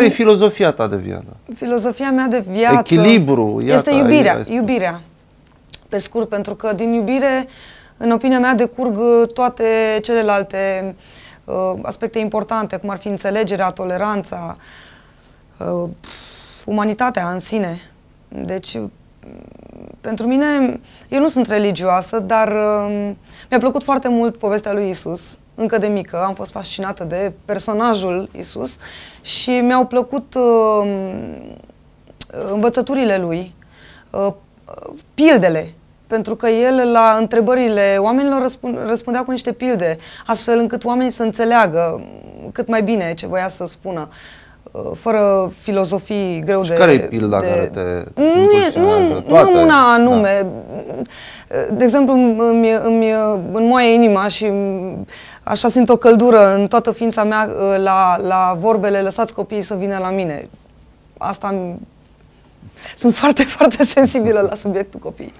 Care e filozofia ta de viață? Filozofia mea de viață... Echilibru. Iată, este iubirea, ai, ai iubirea. Pe scurt, pentru că din iubire, în opinia mea, decurg toate celelalte uh, aspecte importante, cum ar fi înțelegerea, toleranța, uh, umanitatea în sine. Deci, pentru mine, eu nu sunt religioasă, dar uh, mi-a plăcut foarte mult povestea lui Isus. Încă de mică am fost fascinată de personajul Isus și mi-au plăcut uh, învățăturile lui, uh, pildele pentru că el la întrebările oamenilor răspundea cu niște pilde, astfel încât oamenii să înțeleagă cât mai bine ce voia să spună. Uh, Uh, fără filozofii greu și de... care e pilda de... care te Nu, e, nu, am, nu am una da. anume. Da. De exemplu, îmi, îmi, îmi moaie inima și așa simt o căldură în toată ființa mea uh, la, la vorbele lăsați copiii să vină la mine. Asta Sunt foarte, foarte sensibilă la subiectul copiii.